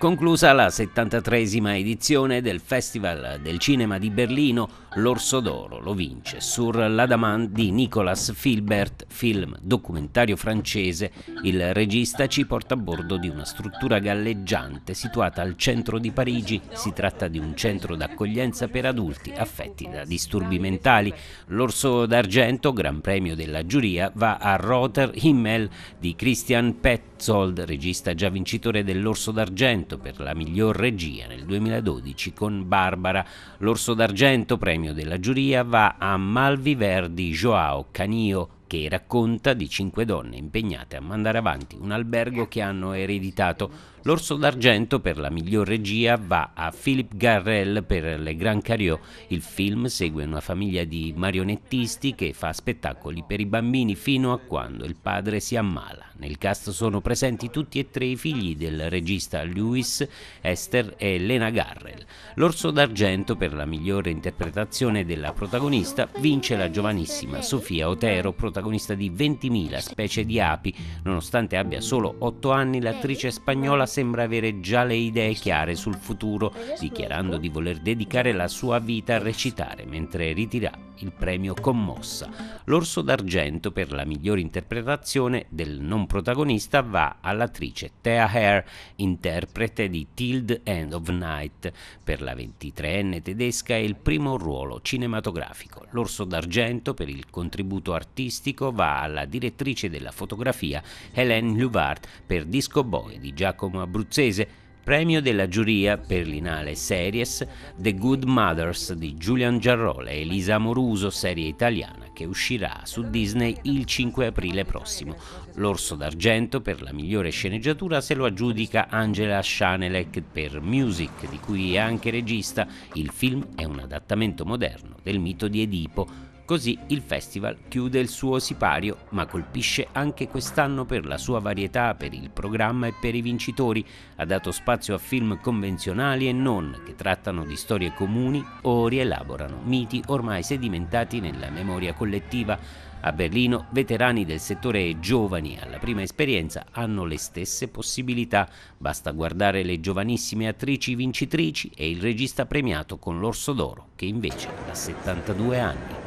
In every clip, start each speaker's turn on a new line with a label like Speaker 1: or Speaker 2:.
Speaker 1: conclusa la 73esima edizione del Festival del Cinema di Berlino, l'Orso d'Oro lo vince sur l'Adamant di Nicolas Filbert, film documentario francese. Il regista ci porta a bordo di una struttura galleggiante situata al centro di Parigi. Si tratta di un centro d'accoglienza per adulti affetti da disturbi mentali. L'Orso d'Argento, Gran Premio della giuria, va a Roter Himmel di Christian Petzold, regista già vincitore dell'Orso d'Argento Benevento per la miglior regia nel 2012 con Barbara. L'orso d'argento, premio della giuria, va a Malviverdi Joao Canio che racconta di cinque donne impegnate a mandare avanti un albergo che hanno ereditato. L'Orso d'Argento per la miglior regia va a Philippe Garrel per Le Grand Cariot. Il film segue una famiglia di marionettisti che fa spettacoli per i bambini fino a quando il padre si ammala. Nel cast sono presenti tutti e tre i figli del regista Lewis, Esther e Lena Garrel. L'Orso d'Argento per la migliore interpretazione della protagonista vince la giovanissima Sofia Otero, protagonista protagonista di 20.000 specie di api. Nonostante abbia solo 8 anni, l'attrice spagnola sembra avere già le idee chiare sul futuro, dichiarando di voler dedicare la sua vita a recitare mentre ritira il premio Commossa. L'orso d'argento per la migliore interpretazione del non protagonista va all'attrice Thea Hare, interprete di Tild End of Night. Per la 23enne tedesca è il primo ruolo cinematografico. L'orso d'argento per il contributo artistico artistico va alla direttrice della fotografia Hélène Louvard per Disco Boy di Giacomo Abruzzese, premio della giuria per l'inale Series The Good Mothers di Julian Giarrola e Elisa Moruso, serie italiana che uscirà su Disney il 5 aprile prossimo. L'Orso d'Argento per la migliore sceneggiatura se lo aggiudica Angela Schanelec per Music, di cui è anche regista. Il film è un adattamento moderno del mito di Edipo Così il festival chiude il suo sipario, ma colpisce anche quest'anno per la sua varietà, per il programma e per i vincitori. Ha dato spazio a film convenzionali e non, che trattano di storie comuni o rielaborano miti ormai sedimentati nella memoria collettiva. A Berlino veterani del settore e giovani alla prima esperienza hanno le stesse possibilità, basta guardare le giovanissime attrici vincitrici e il regista premiato con l'Orso d'Oro, che invece ha 72 anni.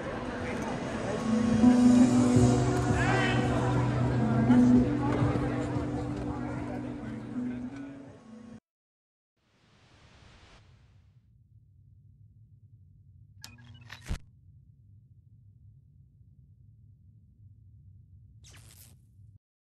Speaker 1: Mm-hmm.